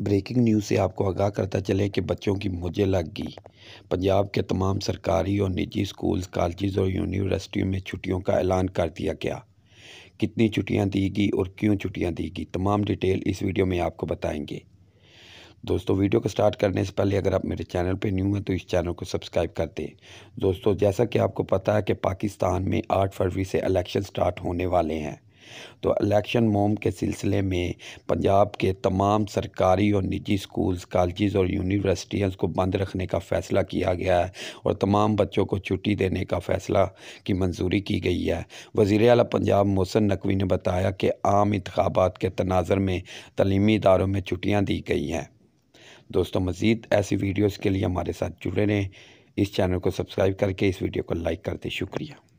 breaking news से आपको आगाह करता चले कि बच्चों की मुझे लग गई पंजाब के तमाम सरकारी और निजी स्कूल्स कॉलेज और यूनिवर्सिटियों में छुट्टियों का ऐलान कर दिया गया कितनी छुट्टियां दी गई और क्यों छुट्टियां दी गई तमाम डिटेल इस वीडियो में आपको बताएंगे दोस्तों वीडियो को स्टार्ट करने से पहले अगर आप मेरे चैनल पर न्यू हैं तो इस चैनल को सब्सक्राइब कर दें दोस्तों जैसा कि आपको पता है कि पाकिस्तान में आठ फरवरी से इलेक्शन स्टार्ट होने वाले हैं तो इलेक्शन मोम के सिलसिले में पंजाब के तमाम सरकारी और निजी स्कूल्स कॉलेज और यूनिवर्सिटियाँ को बंद रखने का फ़ैसला किया गया है और तमाम बच्चों को छुट्टी देने का फ़ैसला की मंजूरी की गई है वज़ी अल पंजाब मोहसन नकवी ने बताया कि आम इंतबात के तनाजर में तलीमी इदारों में छुट्टियाँ दी गई हैं दोस्तों मज़ीद ऐसी वीडियोज़ के लिए हमारे साथ जुड़े रहें इस चैनल को सब्सक्राइब करके इस वीडियो को लाइक करते शुक्रिया